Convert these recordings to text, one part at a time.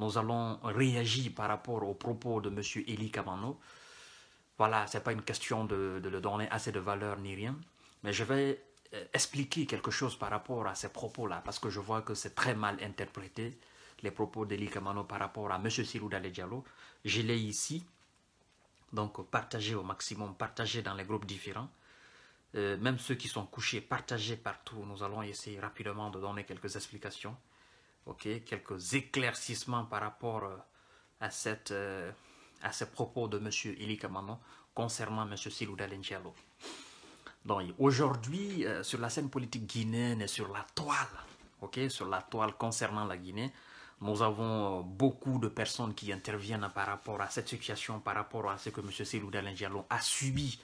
Nous allons réagir par rapport aux propos de M. Élie Kamano. Voilà, ce n'est pas une question de, le donner assez de valeur ni rien. Mais je vais euh, expliquer quelque chose par rapport à ces propos-là, parce que je vois que c'est très mal interprété, les propos d'Eli Kamano par rapport à M. Sirouda Diallo. Je l'ai ici, donc partagez au maximum, partagez dans les groupes différents. Euh, même ceux qui sont couchés, partagez partout. Nous allons essayer rapidement de donner quelques explications quelques éclaircissements par rapport euh, à, cette, euh, à ces propos de M. Eli Kamano concernant M. Silou Dalencello. Donc aujourd'hui, euh, sur la scène politique guinéenne et sur la toile, sur la toile concernant la Guinée, nous avons beaucoup de personnes qui interviennent par rapport à cette situation, par rapport à ce que M. Silou Dalencello a subi,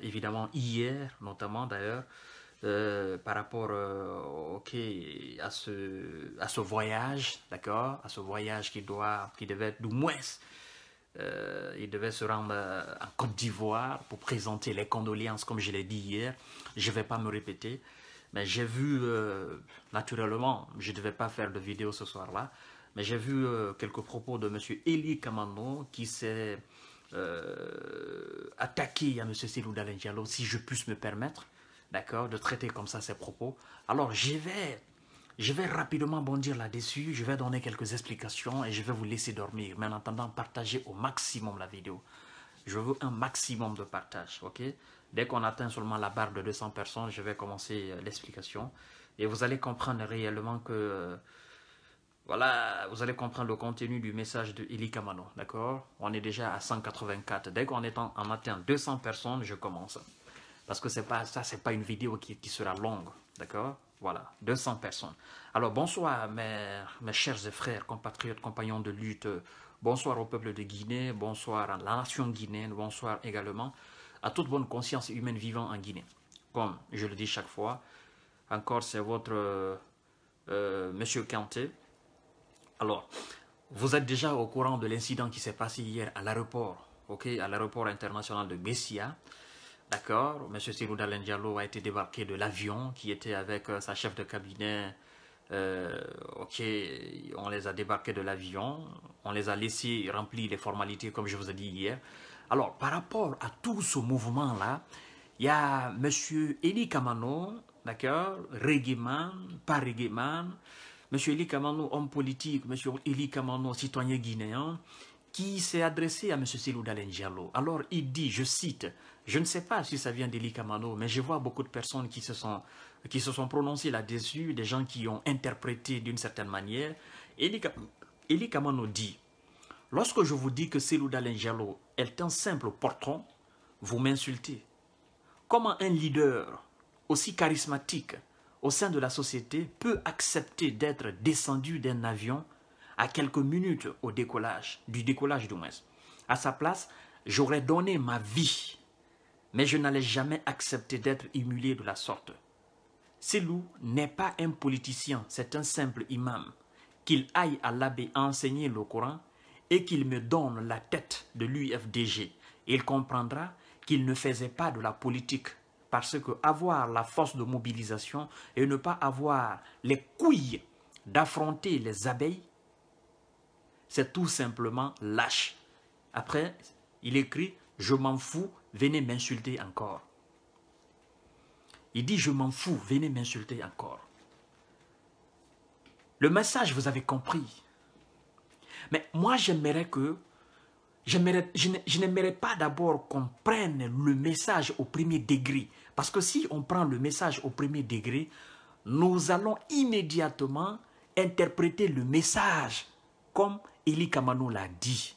évidemment hier, notamment d'ailleurs, euh, par rapport euh, à, ce, à ce voyage, d'accord À ce voyage qui, doit, qui devait être du moins. Euh, il devait se rendre en Côte d'Ivoire pour présenter les condoléances, comme je l'ai dit hier. Je ne vais pas me répéter. Mais j'ai vu, naturellement, je ne devais pas faire de vidéo ce soir-là, mais j'ai vu quelques propos de M. Élie Kamando qui s'est attaqué à M. Silou Diallo, si je puisse me permettre d'accord, de traiter comme ça ses propos. Alors, je vais, je vais rapidement bondir là-dessus, je vais donner quelques explications et je vais vous laisser dormir. Mais en attendant, partagez au maximum la vidéo. Je veux un maximum de partage, ok Dès qu'on atteint seulement la barre de 200 personnes, je vais commencer euh, l'explication. Et vous allez comprendre réellement que... voilà, vous allez comprendre le contenu du message de Eli Kamano, d'accord On est déjà à 184. Dès qu'on est en atteint 200 personnes, je commence parce que c'est pas ça, pas une vidéo qui, sera longue, d'accord Voilà, 200 personnes. Alors bonsoir mes, mes chers frères, compatriotes, compagnons de lutte, bonsoir au peuple de Guinée, bonsoir à la nation guinéenne, bonsoir également à toute bonne conscience humaine vivant en Guinée. Comme je le dis chaque fois, encore c'est votre euh, euh, Monsieur Kanté. Alors, vous êtes déjà au courant de l'incident qui s'est passé hier à l'aéroport, ok, à l'aéroport international de Bessia. D'accord M. Sirouda Lendialo a été débarqué de l'avion qui était avec euh, sa chef de cabinet. Euh, ok, on les a débarqués de l'avion. On les a laissés remplir les formalités comme je vous ai dit hier. Alors, par rapport à tout ce mouvement-là, il y a M. Eli Kamano, d'accord régiment pas M. Eli Kamano, homme politique, M. Eli Kamano, citoyen guinéen, qui s'est adressé à M. Silou Diallo. Alors, il dit, je cite, je ne sais pas si ça vient d'Eli Kamano, mais je vois beaucoup de personnes qui se sont, qui se sont prononcées là-dessus, des gens qui ont interprété d'une certaine manière. Eli Kamano dit « Lorsque je vous dis que Selou Dalengelo est un simple portron, vous m'insultez. Comment un leader aussi charismatique au sein de la société peut accepter d'être descendu d'un avion à quelques minutes au décollage, du décollage du moins. À sa place, j'aurais donné ma vie mais je n'allais jamais accepter d'être humilié de la sorte. loup n'est pas un politicien, c'est un simple imam. Qu'il aille à l'abbé enseigner le Coran et qu'il me donne la tête de l'UFDG. Il comprendra qu'il ne faisait pas de la politique parce que avoir la force de mobilisation et ne pas avoir les couilles d'affronter les abeilles, c'est tout simplement lâche. Après, il écrit « Je m'en fous, venez m'insulter encore. Il dit, je m'en fous, venez m'insulter encore. Le message, vous avez compris. Mais moi, j'aimerais que, je n'aimerais pas d'abord qu'on prenne le message au premier degré. Parce que si on prend le message au premier degré, nous allons immédiatement interpréter le message comme Elie Kamano l'a dit.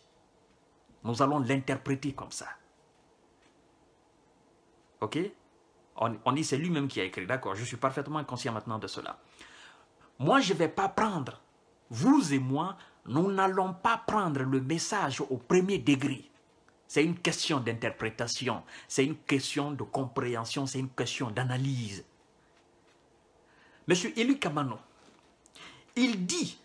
Nous allons l'interpréter comme ça. Ok on, on, dit c'est lui-même qui a écrit. D'accord, je suis parfaitement conscient maintenant de cela. Moi, je ne vais pas prendre, vous et moi, nous n'allons pas prendre le message au premier degré. C'est une question d'interprétation, c'est une question de compréhension, c'est une question d'analyse. Monsieur Élu Kamano, il dit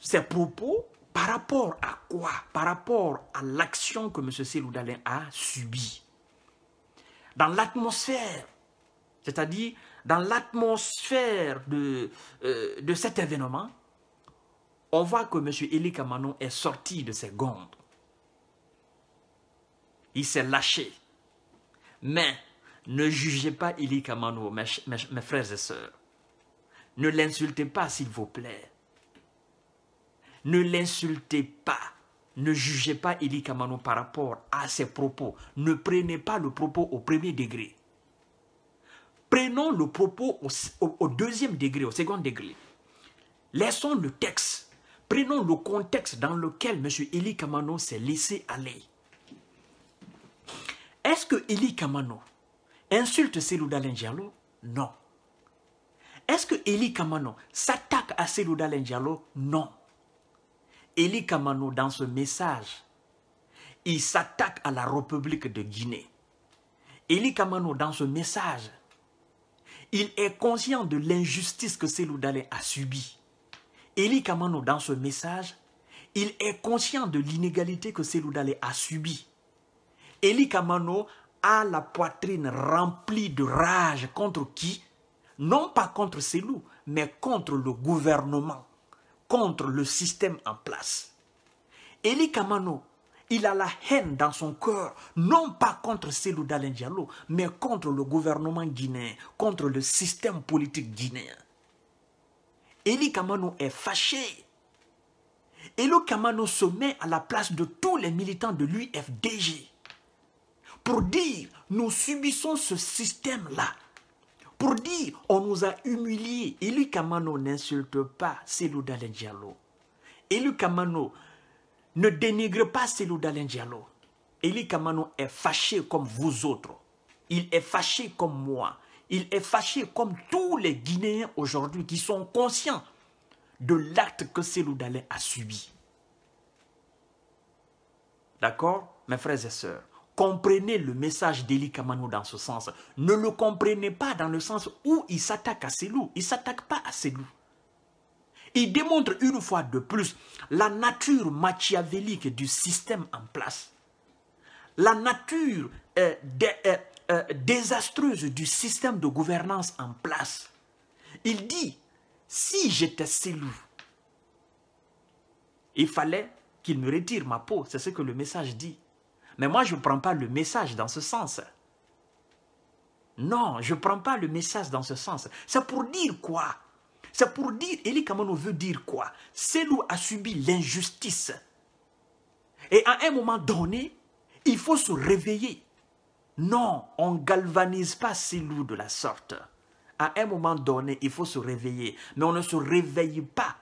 ses propos par rapport à quoi Par rapport à l'action que M. Seloudalin a subie dans l'atmosphère, c'est-à-dire dans l'atmosphère de, euh, de cet événement, on voit que M. Eli Kamano est sorti de ses gondes. Il s'est lâché. Mais ne jugez pas Eli Kamano, mes frères et sœurs. Ne l'insultez pas, s'il vous plaît. Ne l'insultez pas. Ne jugez pas Eli Kamano par rapport à ses propos. Ne prenez pas le propos au premier degré. Prenons le propos au, deuxième degré, au second degré. Laissons le texte. Prenons le contexte dans lequel M. Eli Kamano s'est laissé aller. Est-ce que Eli Kamano insulte Selou Diallo Non. Est-ce que Eli Kamano s'attaque à Selou Diallo Non. Eli Kamano, dans ce message, il s'attaque à la République de Guinée. Eli Kamano, dans ce message, il est conscient de l'injustice que Selou a subie. Eli Kamano, dans ce message, il est conscient de l'inégalité que Selou a subie. Eli Kamano a la poitrine remplie de rage contre qui Non pas contre Selou, mais contre le gouvernement contre le système en place. Eli Kamano, il a la haine dans son cœur, non pas contre Selou Diallo, mais contre le gouvernement guinéen, contre le système politique guinéen. Eli Kamano est fâché. Eli Kamano se met à la place de tous les militants de l'UFDG pour dire nous subissons ce système-là pour dire on nous a humiliés. Élu Kamano n'insulte pas Selou Dalen Diallo. Élu Kamano ne dénigre pas Selou Dalen Diallo. Élu Kamano est fâché comme vous autres. Il est fâché comme moi. Il est fâché comme tous les Guinéens aujourd'hui qui sont conscients de l'acte que Selou Dalen a subi. D'accord, mes frères et sœurs comprenez le message d'Eli Kamano dans ce sens. Ne le comprenez pas dans le sens où il s'attaque à ses loups. Il ne s'attaque pas à ses loups. Il démontre une fois de plus la nature machiavélique du système en place. La nature euh, euh, euh, désastreuse du système de gouvernance en place. Il dit, si j'étais ses loups, il fallait qu'il me retire ma peau. C'est ce que le message dit. Mais moi, je ne prends pas le message dans ce sens. Non, je ne prends pas le message dans ce sens. C'est pour dire quoi C'est pour dire, Eli Kamono veut dire quoi Selou a subi l'injustice. Et à un moment donné, il faut se réveiller. Non, on ne galvanise pas ces loups de la sorte. À un moment donné, il faut se réveiller. Mais on ne se réveille pas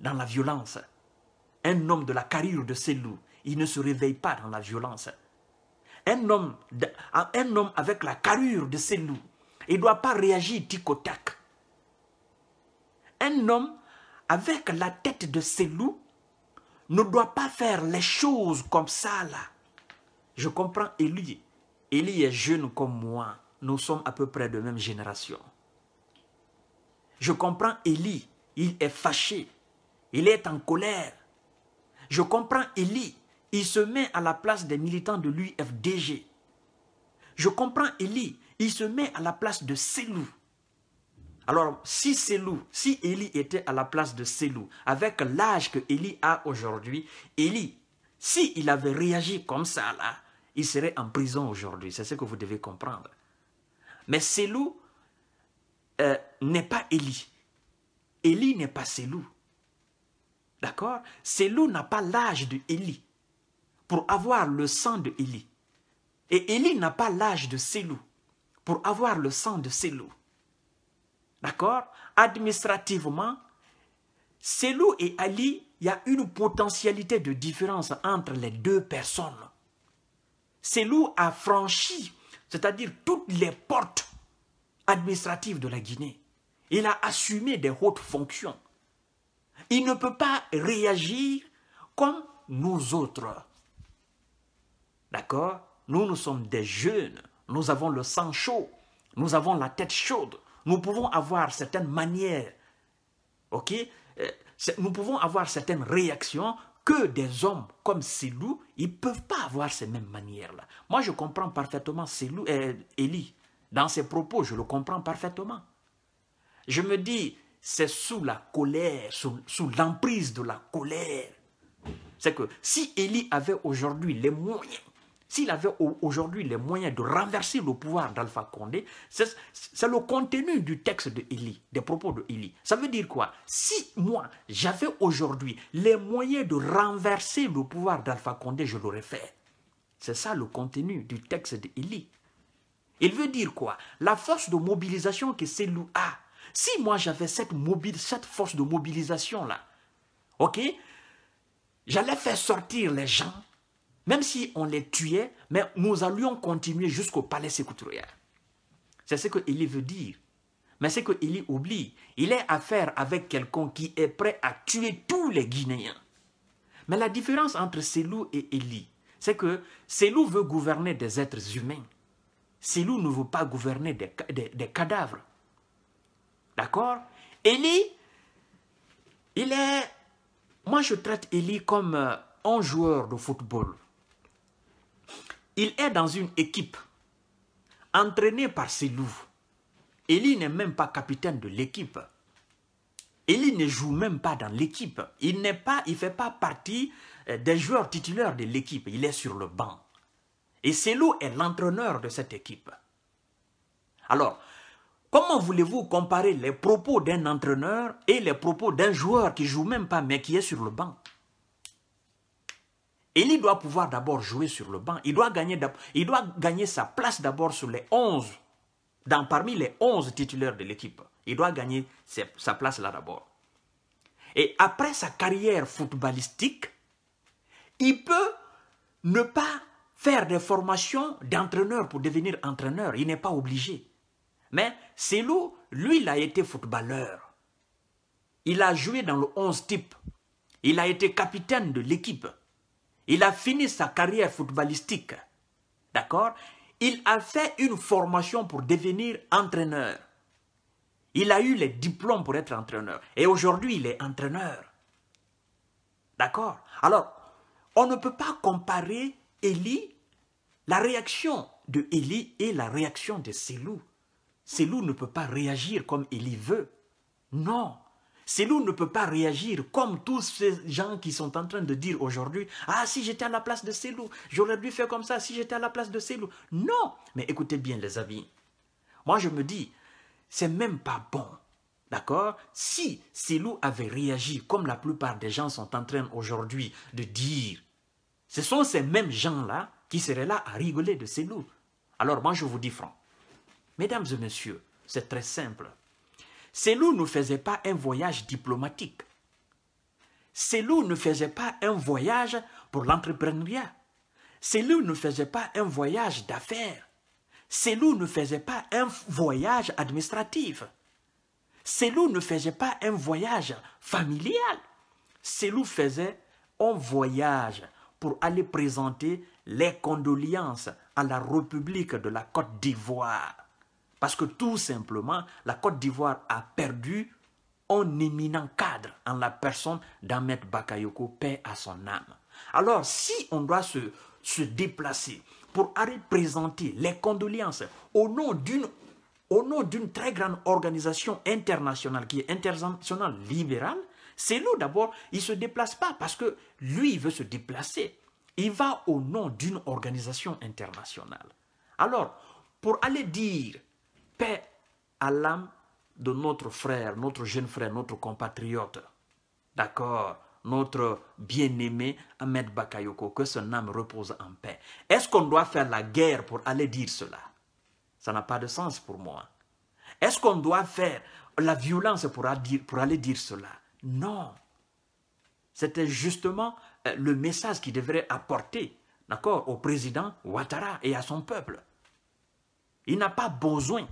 dans la violence. Un homme de la carrière de ces loups, il ne se réveille pas dans la violence. Un homme, un homme avec la carrure de ses loups, il ne doit pas réagir tic Un homme avec la tête de ses loups ne doit pas faire les choses comme ça là. Je comprends Élie. Élie est jeune comme moi. Nous sommes à peu près de même génération. Je comprends Élie. Il est fâché. Il est en colère. Je comprends Élie il se met à la place des militants de l'UFDG. Je comprends Eli, il se met à la place de Selou. Alors, si Selou, si Elie était à la place de Selou, avec l'âge que Eli a aujourd'hui, Elie, s'il avait réagi comme ça là, il serait en prison aujourd'hui. C'est ce que vous devez comprendre. Mais Selou euh, n'est pas Eli. Eli n'est pas Selou. D'accord Selou n'a pas l'âge de Eli pour avoir le sang de Élie. Et Élie n'a pas l'âge de loups. pour avoir le sang de loups, D'accord Administrativement, Selou et Ali, il y a une potentialité de différence entre les deux personnes. Selou a franchi, c'est-à-dire toutes les portes administratives de la Guinée. Il a assumé des hautes fonctions. Il ne peut pas réagir comme nous autres. D'accord Nous, nous sommes des jeunes. Nous avons le sang chaud. Nous avons la tête chaude. Nous pouvons avoir certaines manières. OK euh, Nous pouvons avoir certaines réactions que des hommes comme Selou, ils ne peuvent pas avoir ces mêmes manières-là. Moi, je comprends parfaitement Selou et euh, Eli. Dans ses propos, je le comprends parfaitement. Je me dis, c'est sous la colère, sous, l'emprise de la colère. C'est que si Elie avait aujourd'hui les moyens s'il avait aujourd'hui les moyens de renverser le pouvoir d'Alpha Condé, c'est le contenu du texte de Eli, des propos de Eli. Ça veut dire quoi Si moi, j'avais aujourd'hui les moyens de renverser le pouvoir d'Alpha Condé, je l'aurais fait. C'est ça le contenu du texte de Il veut dire quoi La force de mobilisation que Selou a. Si moi j'avais cette, cette force de mobilisation là, ok J'allais faire sortir les gens même si on les tuait, mais nous allions continuer jusqu'au palais sécutrier. C'est ce que Élie veut dire. Mais ce que Élie oublie, il est affaire avec quelqu'un qui est prêt à tuer tous les Guinéens. Mais la différence entre Selou et Élie, c'est que Selou veut gouverner des êtres humains. Selou ne veut pas gouverner des, cadavres. D'accord Élie, il est... Moi, je traite Élie comme euh, un joueur de football il est dans une équipe entraînée par ses loups. Eli n'est même pas capitaine de l'équipe. Eli ne joue même pas dans l'équipe. Il n'est pas, fait pas partie euh, des joueurs titulaires de l'équipe. Il est sur le banc. Et loups est l'entraîneur de cette équipe. Alors, comment voulez-vous comparer les propos d'un entraîneur et les propos d'un joueur qui joue même pas mais qui est sur le banc il doit pouvoir d'abord jouer sur le banc. Il doit gagner, il doit gagner sa place d'abord sur les 11, dans, parmi les 11 titulaires de l'équipe. Il doit gagner sa place là d'abord. Et après sa carrière footballistique, il peut ne pas faire des formations d'entraîneur pour devenir entraîneur. Il n'est pas obligé. Mais Selou, lui, il a été footballeur. Il a joué dans le 11 type. Il a été capitaine de l'équipe. Il a fini sa carrière footballistique. D'accord Il a fait une formation pour devenir entraîneur. Il a eu les diplômes pour être entraîneur. Et aujourd'hui, il est entraîneur. D'accord Alors, on ne peut pas comparer Eli, la réaction de Ellie et la réaction de Selou. Selou ne peut pas réagir comme Eli veut. Non. Selou ne peut pas réagir comme tous ces gens qui sont en train de dire aujourd'hui Ah, si j'étais à la place de Selou, j'aurais dû faire comme ça, si j'étais à la place de Selou. Non Mais écoutez bien, les amis. Moi, je me dis, c'est même pas bon. D'accord Si Selou avait réagi comme la plupart des gens sont en train aujourd'hui de dire, ce sont ces mêmes gens-là qui seraient là à rigoler de Selou. Alors, moi, je vous dis franc. Mesdames et messieurs, c'est très simple loups ne faisait pas un voyage diplomatique. loups ne faisait pas un voyage pour l'entrepreneuriat. loups ne faisait pas un voyage d'affaires. loups ne faisait pas un voyage administratif. loups ne faisait pas un voyage familial. loups faisait un voyage pour aller présenter les condoléances à la République de la Côte d'Ivoire. Parce que tout simplement, la Côte d'Ivoire a perdu un éminent cadre en la personne d'Ahmed Bakayoko, paix à son âme. Alors, si on doit se, déplacer pour aller présenter les condoléances au nom d'une au nom d'une très grande organisation internationale qui est internationale libérale, c'est nous d'abord, il ne se déplace pas parce que lui, il veut se déplacer. Il va au nom d'une organisation internationale. Alors, pour aller dire paix à l'âme de notre frère, notre jeune frère, notre compatriote, d'accord, notre bien-aimé Ahmed Bakayoko, que son âme repose en paix. Est-ce qu'on doit faire la guerre pour aller dire cela Ça n'a pas de sens pour moi. Est-ce qu'on doit faire la violence pour, aller dire cela Non. C'était justement euh, le message qu'il devrait apporter, d'accord, au président Ouattara et à son peuple. Il n'a pas besoin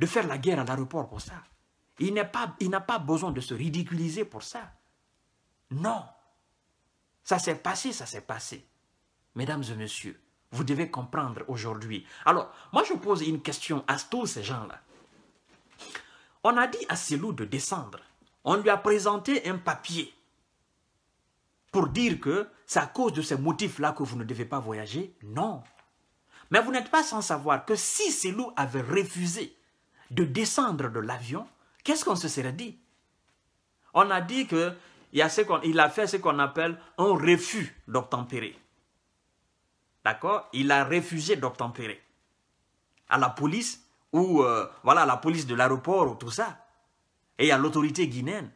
de faire la guerre à l'aéroport pour ça. Il n'a pas, pas, besoin de se ridiculiser pour ça. Non. Ça s'est passé, ça s'est passé. Mesdames et messieurs, vous devez comprendre aujourd'hui. Alors, moi je pose une question à tous ces gens-là. On a dit à ces loups de descendre. On lui a présenté un papier pour dire que c'est à cause de ces motifs-là que vous ne devez pas voyager. Non. Mais vous n'êtes pas sans savoir que si ces loups avaient refusé de descendre de l'avion, qu'est-ce qu'on se serait dit On a dit qu'il il a fait ce qu'on appelle un refus d'obtempérer. D'accord Il a refusé d'obtempérer à la police ou euh, voilà, à la police de l'aéroport ou tout ça. Et à l'autorité guinéenne.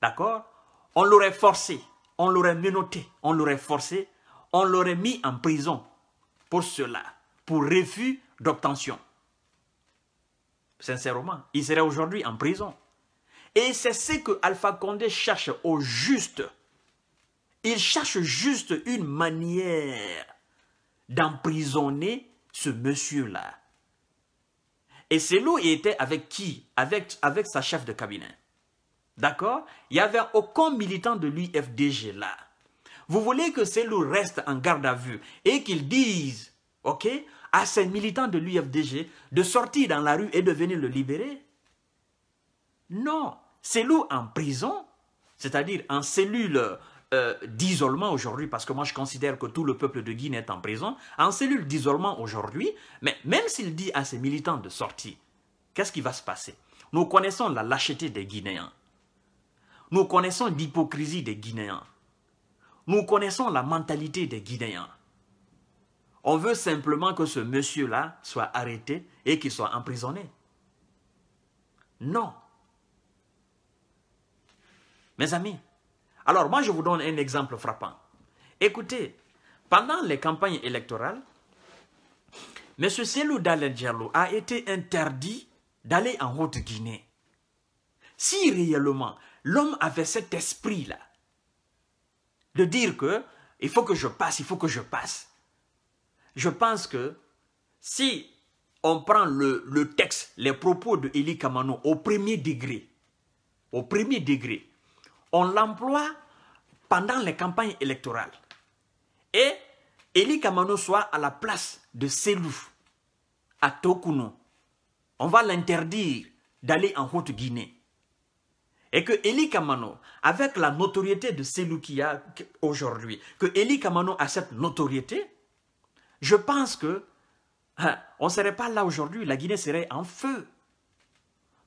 D'accord On l'aurait forcé, on l'aurait menotté, on l'aurait forcé, on l'aurait mis en prison pour cela, pour refus d'obtention sincèrement, il serait aujourd'hui en prison. Et c'est ce que Alpha Condé cherche au juste. Il cherche juste une manière d'emprisonner ce monsieur-là. Et Selou était avec qui avec, avec sa chef de cabinet. D'accord Il n'y avait aucun militant de l'UFDG là. Vous voulez que Selou reste en garde à vue et qu'il dise, ok, à ces militants de l'UFDG de sortir dans la rue et de venir le libérer Non, C'est l'eau en prison, c'est-à-dire en cellule euh, d'isolement aujourd'hui, parce que moi je considère que tout le peuple de Guinée est en prison, en cellule d'isolement aujourd'hui, mais même s'il dit à ses militants de sortir, qu'est-ce qui va se passer Nous connaissons la lâcheté des Guinéens. Nous connaissons l'hypocrisie des Guinéens. Nous connaissons la mentalité des Guinéens. On veut simplement que ce monsieur-là soit arrêté et qu'il soit emprisonné. Non. Mes amis, alors moi je vous donne un exemple frappant. Écoutez, pendant les campagnes électorales, M. Selou Dalen a été interdit d'aller en Haute-Guinée. Si réellement l'homme avait cet esprit-là, de dire que il faut que je passe, il faut que je passe, je pense que si on prend le, texte, les propos de Kamano au premier degré, au premier degré, on l'emploie pendant les campagnes électorales. Et Eli Kamano soit à la place de Selou, à Tokuno. On va l'interdire d'aller en Haute-Guinée. Et que Eli Kamano, avec la notoriété de Selou qu'il y a aujourd'hui, que Eli Kamano a cette notoriété, je pense que hein, on ne serait pas là aujourd'hui, la Guinée serait en feu.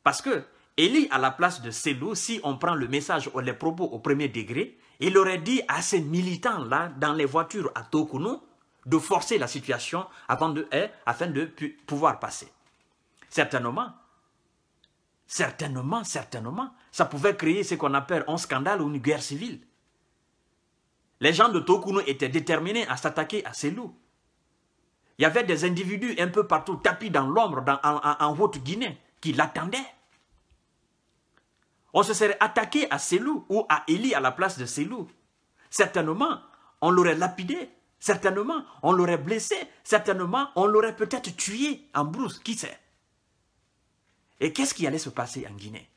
Parce que Élie, à la place de Selou, si on prend le message ou les propos au premier degré, il aurait dit à ces militants-là, dans les voitures à Tokuno, de forcer la situation avant de, hein, afin de pouvoir passer. Certainement, certainement, certainement, ça pouvait créer ce qu'on appelle un scandale ou une guerre civile. Les gens de Tokuno étaient déterminés à s'attaquer à ces il y avait des individus un peu partout, tapis dans l'ombre, en, Haute-Guinée, qui l'attendaient. On se serait attaqué à Selou ou à Eli à la place de Selou. Certainement, on l'aurait lapidé. Certainement, on l'aurait blessé. Certainement, on l'aurait peut-être tué en brousse. Qui sait Et qu'est-ce qui allait se passer en Guinée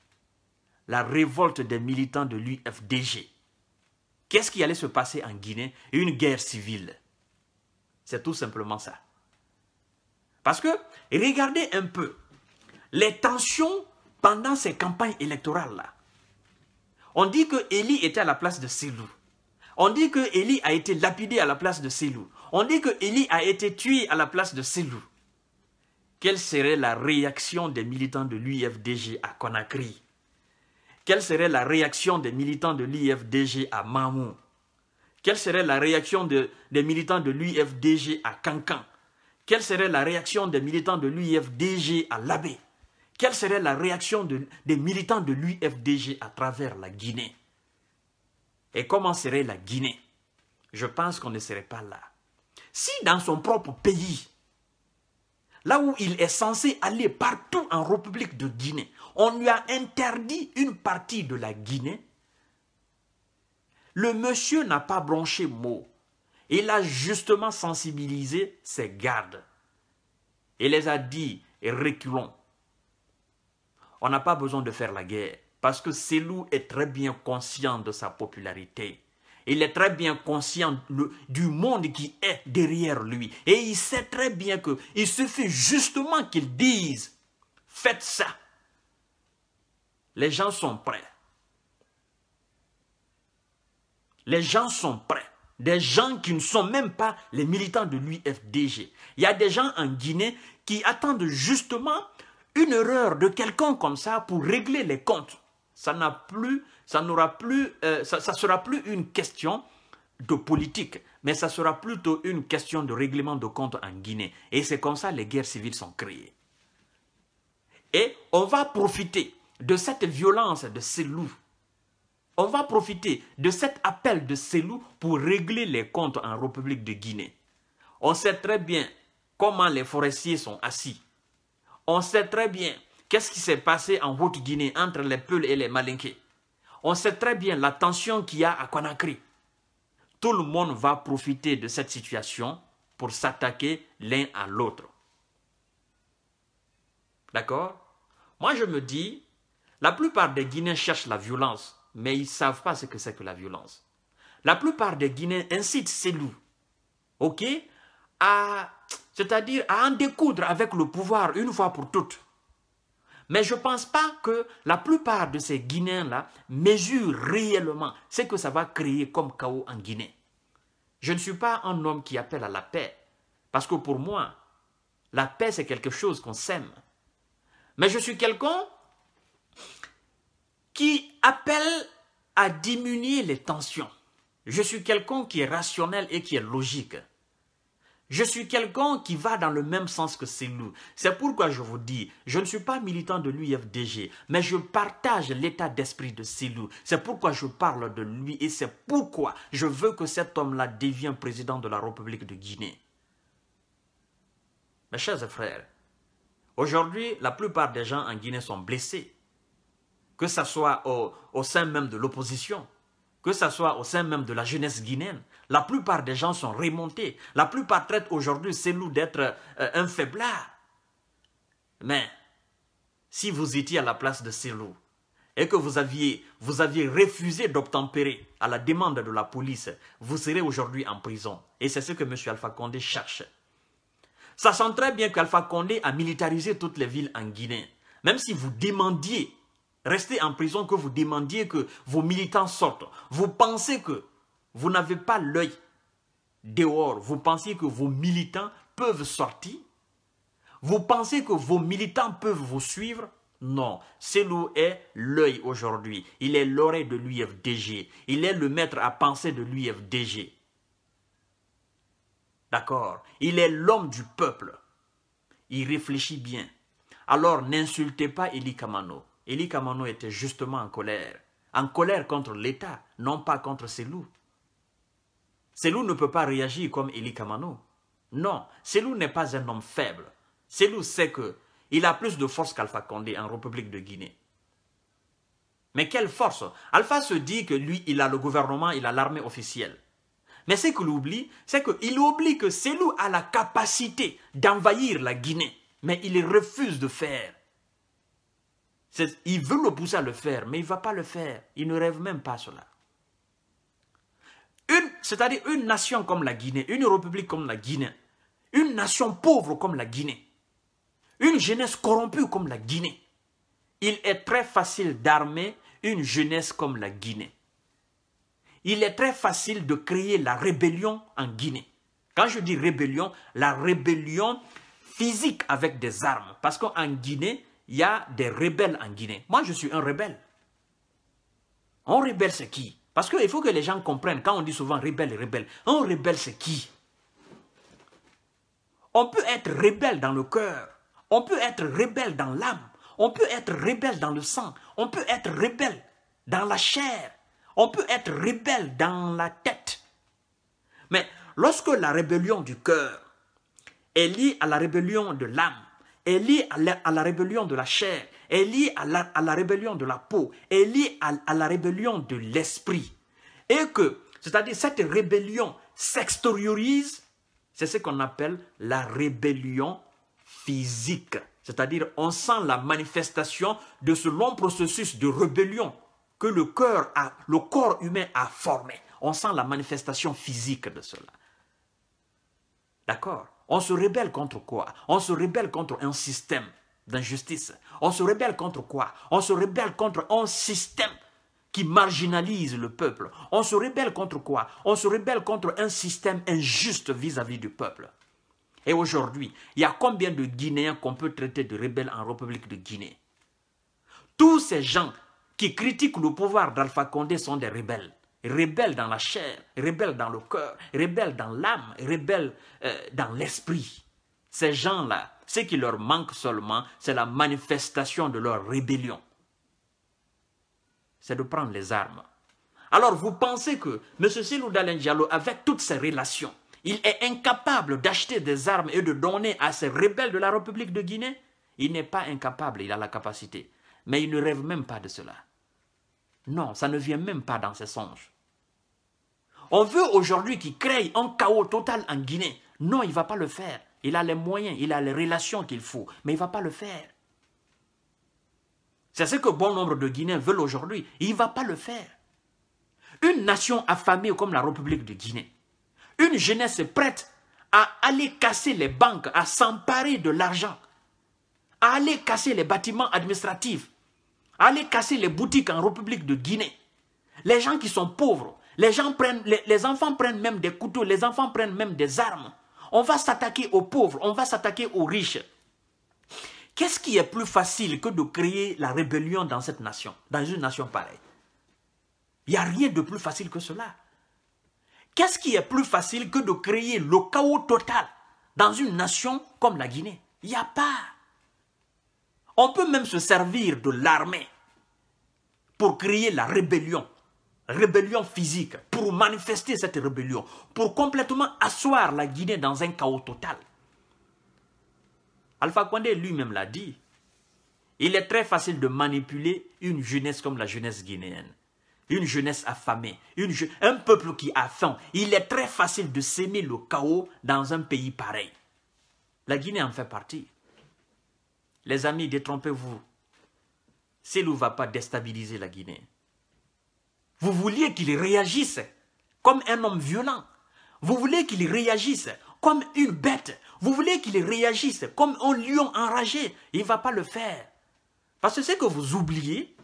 La révolte des militants de l'UFDG. Qu'est-ce qui allait se passer en Guinée Une guerre civile. C'est tout simplement ça. Parce que, regardez un peu, les tensions pendant ces campagnes électorales-là. On dit que Eli était à la place de Sélou. On dit que Eli a été lapidé à la place de Sélou. On dit que Eli a été tué à la place de Sélou. Quelle serait la réaction des militants de l'UFDG à Conakry Quelle serait la réaction des militants de l'UFDG à Mamou Quelle serait la réaction des militants de l'UFDG à Cancan quelle serait la réaction des militants de l'UFDG à l'abbé Quelle serait la réaction des militants de l'UFDG à travers la Guinée Et comment serait la Guinée Je pense qu'on ne serait pas là. Si dans son propre pays, là où il est censé aller partout en République de Guinée, on lui a interdit une partie de la Guinée, le monsieur n'a pas bronché mot il a justement sensibilisé ses gardes et les a dit reculons. On n'a pas besoin de faire la guerre parce que Selou est très bien conscient de sa popularité. Il est très bien conscient du monde qui est derrière lui. Et il sait très bien que il suffit justement qu'il dise faites ça. Les gens sont prêts. Les gens sont prêts. Des gens qui ne sont même pas les militants de l'UFDG. Il y a des gens en Guinée qui attendent justement une erreur de quelqu'un comme ça pour régler les comptes. Ça n'a plus, ça n'aura plus, euh, ça, sera plus une question de politique, mais ça sera plutôt une question de règlement de comptes en Guinée. Et c'est comme ça que les guerres civiles sont créées. Et on va profiter de cette violence de ces loups on va profiter de cet appel de loups pour régler les comptes en République de Guinée. On sait très bien comment les forestiers sont assis. On sait très bien qu'est-ce qui s'est passé en Haute-Guinée entre les Peuls et les Malinqués. On sait très bien la tension qu'il y a à Conakry. Tout le monde va profiter de cette situation pour s'attaquer l'un à l'autre. D'accord Moi, je me dis, la plupart des Guinéens cherchent la violence mais ils ne savent pas ce que c'est que la violence. La plupart des Guinéens incitent ces loups, ok, à, c'est-à-dire à en découdre avec le pouvoir une fois pour toutes. Mais je ne pense pas que la plupart de ces Guinéens-là mesurent réellement ce que ça va créer comme chaos en Guinée. Je ne suis pas un homme qui appelle à la paix, parce que pour moi, la paix, c'est quelque chose qu'on sème. Mais je suis quelqu'un qui appelle à diminuer les tensions. Je suis quelqu'un qui est rationnel et qui est logique. Je suis quelqu'un qui va dans le même sens que c'est C'est pourquoi je vous dis, je ne suis pas militant de l'UFDG, mais je partage l'état d'esprit de Selou. C'est pourquoi je parle de lui et c'est pourquoi je veux que cet homme-là devienne président de la République de Guinée. Mes chers frères, aujourd'hui, la plupart des gens en Guinée sont blessés que ce soit au, sein même de l'opposition, que ce soit au sein même de la jeunesse guinéenne, la plupart des gens sont remontés. La plupart traitent aujourd'hui loups d'être euh, un faiblard. Mais si vous étiez à la place de loups et que vous aviez, vous aviez refusé d'obtempérer à la demande de la police, vous serez aujourd'hui en prison. Et c'est ce que M. Alpha Condé cherche. Ça sent très bien qu'Alpha Condé a militarisé toutes les villes en Guinée. Même si vous demandiez Restez en prison que vous demandiez que vos militants sortent. Vous pensez que vous n'avez pas l'œil dehors. Vous pensez que vos militants peuvent sortir. Vous pensez que vos militants peuvent vous suivre. Non, C'est est l'œil aujourd'hui. Il est l'oreille de l'UFDG. Il est le maître à penser de l'UFDG. D'accord Il est l'homme du peuple. Il réfléchit bien. Alors n'insultez pas Eli Kamano. Elie Kamano était justement en colère. En colère contre l'État, non pas contre Selou. Selou ne peut pas réagir comme Elie Kamano. Non, Selou n'est pas un homme faible. Selou sait que il a plus de force qu'Alpha Condé en République de Guinée. Mais quelle force Alpha se dit que lui, il a le gouvernement, il a l'armée officielle. Mais ce qu'il oublie, c'est qu'il oublie que Selou a la capacité d'envahir la Guinée. Mais il refuse de faire. Il veut le pousser à le faire, mais il ne va pas le faire. Il ne rêve même pas cela. C'est-à-dire une nation comme la Guinée, une république comme la Guinée, une nation pauvre comme la Guinée, une jeunesse corrompue comme la Guinée. Il est très facile d'armer une jeunesse comme la Guinée. Il est très facile de créer la rébellion en Guinée. Quand je dis rébellion, la rébellion physique avec des armes. Parce qu'en Guinée, il y a des rebelles en Guinée. Moi, je suis un rebelle. Un rebelle, c'est qui Parce qu'il faut que les gens comprennent, quand on dit souvent rebelle, rebelle, un rebelle, c'est qui On peut être rebelle dans le cœur, on peut être rebelle dans l'âme, on peut être rebelle dans le sang, on peut être rebelle dans la chair, on peut être rebelle dans la tête. Mais lorsque la rébellion du cœur est liée à la rébellion de l'âme, est liée à la, rébellion de la chair, est liée à la, rébellion de la peau, est liée à, la rébellion de l'esprit. Et que, c'est-à-dire cette rébellion s'extériorise, c'est ce qu'on appelle la rébellion physique. C'est-à-dire, on sent la manifestation de ce long processus de rébellion que le, cœur a, le corps humain a formé. On sent la manifestation physique de cela. D'accord on se rebelle contre quoi On se rebelle contre un système d'injustice. On se rebelle contre quoi On se rebelle contre un système qui marginalise le peuple. On se rebelle contre quoi On se rebelle contre un système injuste vis-à-vis -vis du peuple. Et aujourd'hui, il y a combien de Guinéens qu'on peut traiter de rebelles en République de Guinée Tous ces gens qui critiquent le pouvoir d'Alpha Condé sont des rebelles rebelle dans la chair, rebelle dans le cœur, rebelle dans l'âme, rebelle euh, dans l'esprit. Ces gens-là, ce qui leur manque seulement, c'est la manifestation de leur rébellion. C'est de prendre les armes. Alors vous pensez que M. Silou Diallo, avec toutes ses relations, il est incapable d'acheter des armes et de donner à ces rebelles de la République de Guinée Il n'est pas incapable, il a la capacité. Mais il ne rêve même pas de cela. Non, ça ne vient même pas dans ses songes. On veut aujourd'hui qu'il crée un chaos total en Guinée. Non, il ne va pas le faire. Il a les moyens, il a les relations qu'il faut, mais il ne va pas le faire. C'est ce que bon nombre de Guinéens veulent aujourd'hui. Il ne va pas le faire. Une nation affamée comme la République de Guinée, une jeunesse prête à aller casser les banques, à s'emparer de l'argent, à aller casser les bâtiments administratifs, à aller casser les boutiques en République de Guinée. Les gens qui sont pauvres, les, gens prennent, les, enfants prennent même des couteaux, les enfants prennent même des armes. On va s'attaquer aux pauvres, on va s'attaquer aux riches. Qu'est-ce qui est plus facile que de créer la rébellion dans cette nation, dans une nation pareille Il n'y a rien de plus facile que cela. Qu'est-ce qui est plus facile que de créer le chaos total dans une nation comme la Guinée Il n'y a pas. On peut même se servir de l'armée pour créer la rébellion rébellion physique, pour manifester cette rébellion, pour complètement asseoir la Guinée dans un chaos total. Alpha Condé lui-même l'a dit, il est très facile de manipuler une jeunesse comme la jeunesse guinéenne, une jeunesse affamée, un peuple qui a faim. Il est très facile de s'aimer le chaos dans un pays pareil. La Guinée en fait partie. Les amis, détrompez-vous. Selou ne va pas déstabiliser la Guinée. Vous vouliez qu'il réagisse comme un homme violent. Vous voulez qu'il réagisse comme une bête. Vous voulez qu'il réagisse comme un lion enragé. Il ne va pas le faire. Parce que ce que vous oubliez,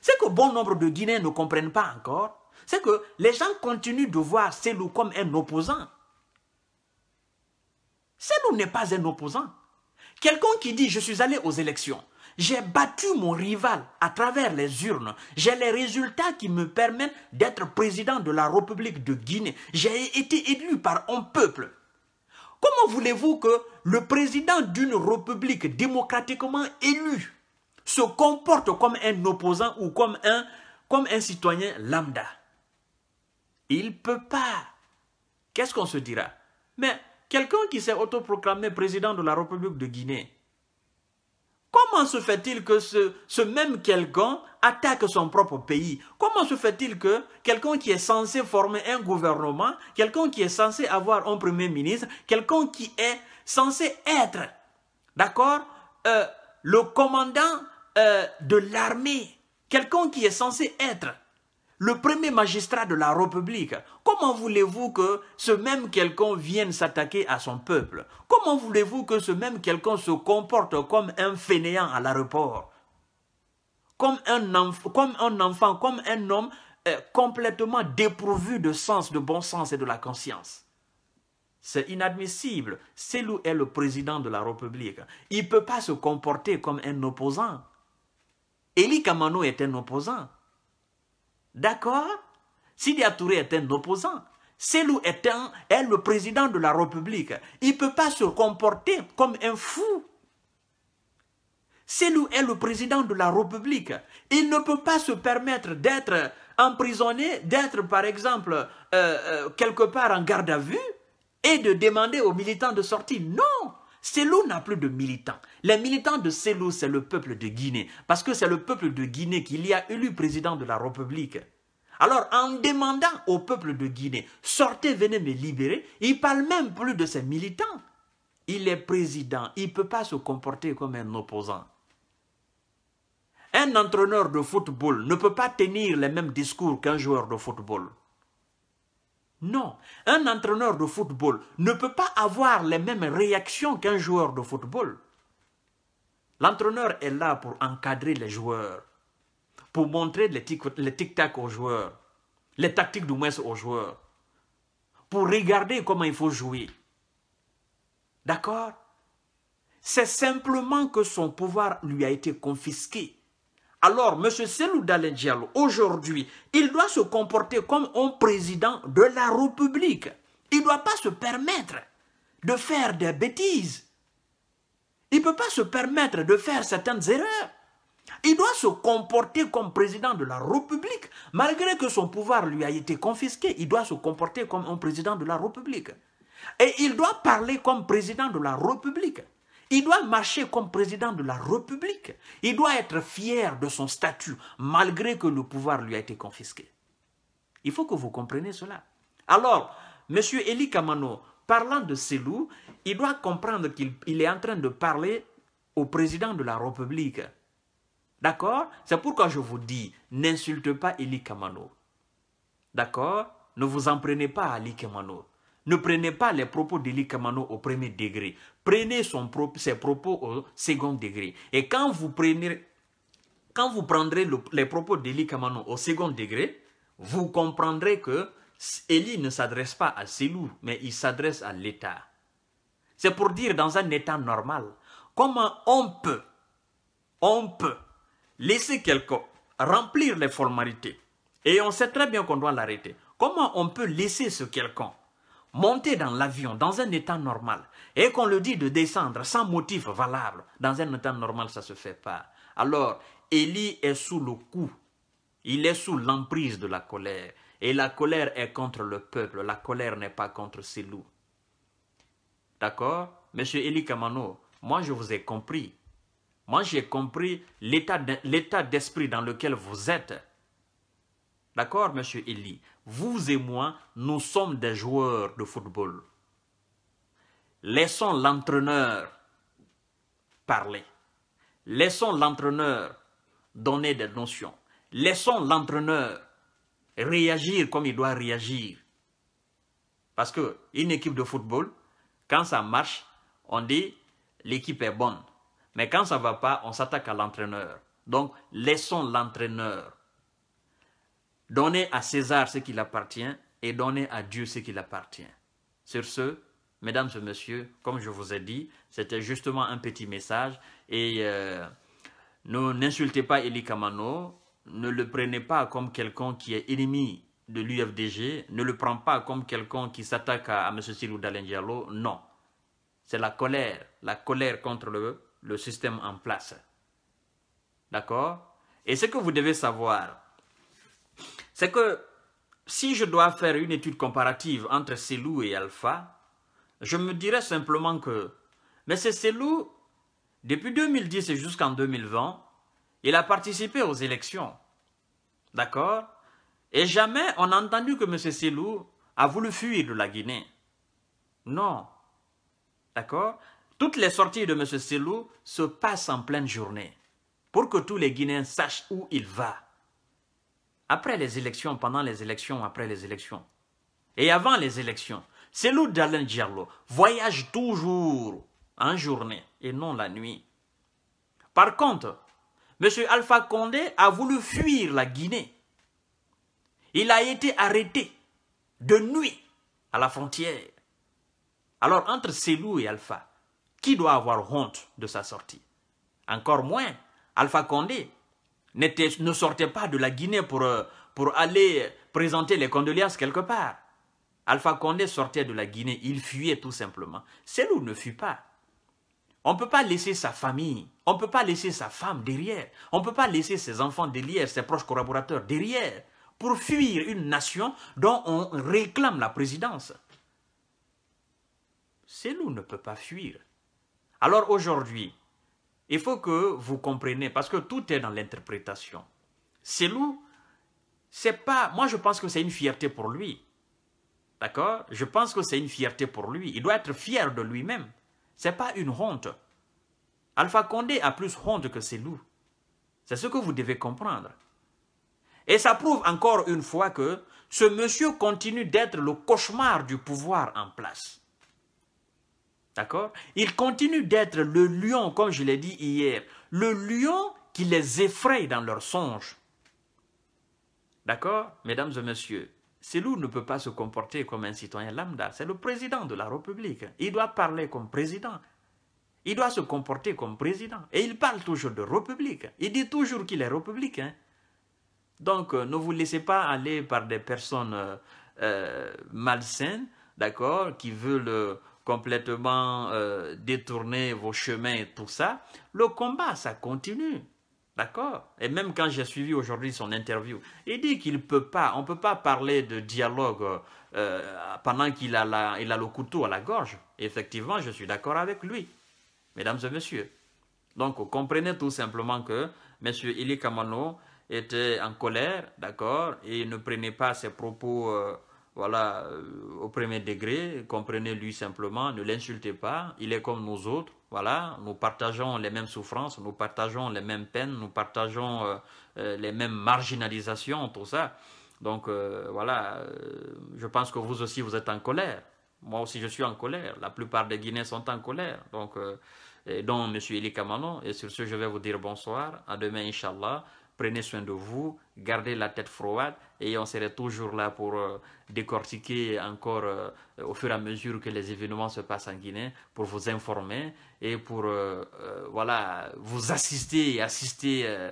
c'est que bon nombre de Guinéens ne comprennent pas encore. C'est que les gens continuent de voir Selou comme un opposant. Selou n'est pas un opposant. Quelqu'un qui dit « je suis allé aux élections », j'ai battu mon rival à travers les urnes. J'ai les résultats qui me permettent d'être président de la République de Guinée. J'ai été élu par un peuple. Comment voulez-vous que le président d'une République démocratiquement élue se comporte comme un opposant ou comme un, comme un citoyen lambda Il ne peut pas. Qu'est-ce qu'on se dira Mais quelqu'un qui s'est autoproclamé président de la République de Guinée, Comment se fait-il que ce, même quelqu'un attaque son propre pays Comment se fait-il que quelqu'un qui est censé former un gouvernement, quelqu'un qui est censé avoir un premier ministre, quelqu'un qui est censé être, d'accord, euh, le commandant euh, de l'armée, quelqu'un qui est censé être le premier magistrat de la République. Comment voulez-vous que ce même quelqu'un vienne s'attaquer à son peuple Comment voulez-vous que ce même quelqu'un se comporte comme un fainéant à l'aéroport comme un, comme un enfant, comme un homme euh, complètement dépourvu de sens, de bon sens et de la conscience. C'est inadmissible. Selou est le président de la République. Il ne peut pas se comporter comme un opposant. Elie Kamano est un opposant. D'accord Sidi Atouré est un opposant. Selou est, le président de la République. Il ne peut pas se comporter comme un fou. Selou est le président de la République. Il ne peut pas se permettre d'être emprisonné, d'être par exemple euh, euh, quelque part en garde à vue et de demander aux militants de sortir. Non Selou n'a plus de militants. Les militants de Selou, c'est le peuple de Guinée. Parce que c'est le peuple de Guinée qui y a élu président de la République. Alors, en demandant au peuple de Guinée, sortez, venez me libérer, il parle même plus de ses militants. Il est président, il ne peut pas se comporter comme un opposant. Un entraîneur de football ne peut pas tenir les mêmes discours qu'un joueur de football. Non, un entraîneur de football ne peut pas avoir les mêmes réactions qu'un joueur de football. L'entraîneur est là pour encadrer les joueurs, pour montrer les tic-tac aux joueurs, les tactiques du moins aux joueurs, pour regarder comment il faut jouer. D'accord C'est simplement que son pouvoir lui a été confisqué alors, M. Selou aujourd'hui, il doit se comporter comme un président de la République. Il ne doit pas se permettre de faire des bêtises. Il ne peut pas se permettre de faire certaines erreurs. Il doit se comporter comme président de la République. Malgré que son pouvoir lui a été confisqué, il doit se comporter comme un président de la République. Et il doit parler comme président de la République. Il doit marcher comme président de la République. Il doit être fier de son statut, malgré que le pouvoir lui a été confisqué. Il faut que vous compreniez cela. Alors, M. Eli Kamano, parlant de Selou, il doit comprendre qu'il est en train de parler au président de la République. D'accord C'est pourquoi je vous dis, n'insulte pas Eli Kamano. D'accord Ne vous en prenez pas à Eli Kamano. Ne prenez pas les propos d'Eli Kamano au premier degré. Prenez son ses propos au second degré. Et quand vous, prenez, quand vous prendrez les propos d'Eli Kamano au second degré, vous comprendrez que Eli ne s'adresse pas à Selou, mais il s'adresse à l'État. C'est pour dire dans un état normal, comment on peut, on peut laisser quelqu'un remplir les formalités. Et on sait très bien qu'on doit l'arrêter. Comment on peut laisser ce quelqu'un monter dans l'avion dans un état normal et qu'on le dit de descendre sans motif valable, dans un état normal, ça ne se fait pas. Alors, Élie est sous le coup. Il est sous l'emprise de la colère. Et la colère est contre le peuple. La colère n'est pas contre ses loups. D'accord Monsieur Élie Kamano, moi je vous ai compris. Moi j'ai compris l'état d'esprit dans lequel vous êtes. D'accord, monsieur Élie vous et moi, nous sommes des joueurs de football. Laissons l'entraîneur parler. Laissons l'entraîneur donner des notions. Laissons l'entraîneur réagir comme il doit réagir. Parce qu'une équipe de football, quand ça marche, on dit l'équipe est bonne. Mais quand ça ne va pas, on s'attaque à l'entraîneur. Donc, laissons l'entraîneur Donnez à César ce qui appartient et donnez à Dieu ce qui appartient. Sur ce, mesdames et messieurs, comme je vous ai dit, c'était justement un petit message. Et euh, n'insultez pas Eli Kamano, ne le prenez pas comme quelqu'un qui est ennemi de l'UFDG, ne le prends pas comme quelqu'un qui s'attaque à, M. Silou Dalengialo, non. C'est la colère, la colère contre le système en place. D'accord Et ce que vous devez savoir, c'est que si je dois faire une étude comparative entre Selou et Alpha, je me dirais simplement que, mais c'est depuis 2010 et jusqu'en 2020, il a participé aux élections. D'accord Et jamais on n'a entendu que M. Selou a voulu fuir de la Guinée. Non. D'accord Toutes les sorties de M. Selou se passent en pleine journée pour que tous les Guinéens sachent où il va après les élections, pendant les élections, après les élections. Et avant les élections, Selou d'Alain Diallo voyage toujours en journée et non la nuit. Par contre, M. Alpha Condé a voulu fuir la Guinée. Il a été arrêté de nuit à la frontière. Alors entre Selou et Alpha, qui doit avoir honte de sa sortie Encore moins Alpha Condé, ne sortait pas de la Guinée pour, euh, pour aller présenter les condoléances quelque part. Alpha Condé sortait de la Guinée, il fuyait tout simplement. Selou ne fuit pas. On ne peut pas laisser sa famille, on ne peut pas laisser sa femme derrière, on ne peut pas laisser ses enfants derrière, ses proches collaborateurs derrière, pour fuir une nation dont on réclame la présidence. Selou ne peut pas fuir. Alors aujourd'hui, il faut que vous compreniez, parce que tout est dans l'interprétation. loup c'est pas... Moi, je pense que c'est une fierté pour lui. D'accord Je pense que c'est une fierté pour lui. Il doit être fier de lui-même. C'est pas une honte. Alpha Condé a plus honte que loups. C'est ce que vous devez comprendre. Et ça prouve encore une fois que ce monsieur continue d'être le cauchemar du pouvoir en place. D'accord Il continue d'être le lion, comme je l'ai dit hier, le lion qui les effraie dans leurs songes. D'accord Mesdames et messieurs, Selou ne peut pas se comporter comme un citoyen lambda. C'est le président de la République. Il doit parler comme président. Il doit se comporter comme président. Et il parle toujours de République. Il dit toujours qu'il est républicain. Donc, euh, ne vous laissez pas aller par des personnes euh, euh, malsaines, d'accord, qui veulent complètement euh, détourner vos chemins et tout ça. Le combat, ça continue. D'accord Et même quand j'ai suivi aujourd'hui son interview, il dit qu'il ne peut pas, on peut pas parler de dialogue euh, pendant qu'il a, le couteau à la gorge. Effectivement, je suis d'accord avec lui, mesdames et messieurs. Donc, comprenez tout simplement que M. Ili Kamano était en colère, d'accord Et ne prenait pas ses propos... Euh, voilà, euh, au premier degré, comprenez-lui simplement, ne l'insultez pas, il est comme nous autres, voilà, nous partageons les mêmes souffrances, nous partageons les mêmes peines, nous partageons euh, euh, les mêmes marginalisations, tout ça. Donc voilà, je pense que vous aussi vous êtes en colère. Moi aussi je suis en colère, la plupart des Guinéens sont en colère. Donc, et dont M. Eli Kamano, et sur ce je vais vous dire bonsoir, à demain Inch'Allah. Prenez soin de vous, gardez la tête froide et on serait toujours là pour euh, décortiquer encore euh, au fur et à mesure que les événements se passent en Guinée pour vous informer et pour euh, voilà, vous assister et assister,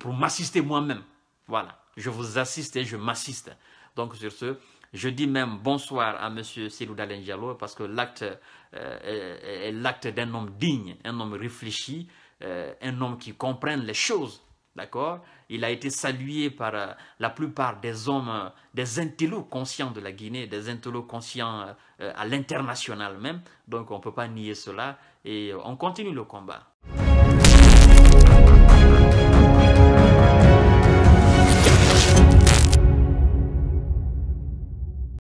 pour m'assister moi-même. Voilà, je vous assiste et je m'assiste. Donc sur ce, je dis même bonsoir à M. Silou Dalen parce que l'acte est, l'acte d'un homme digne, un homme réfléchi, un homme qui comprenne les choses D'accord Il a été salué par euh, la plupart des hommes, euh, des intellos conscients de la Guinée, des intellos conscients euh, à l'international même. Donc on ne peut pas nier cela et on continue le combat.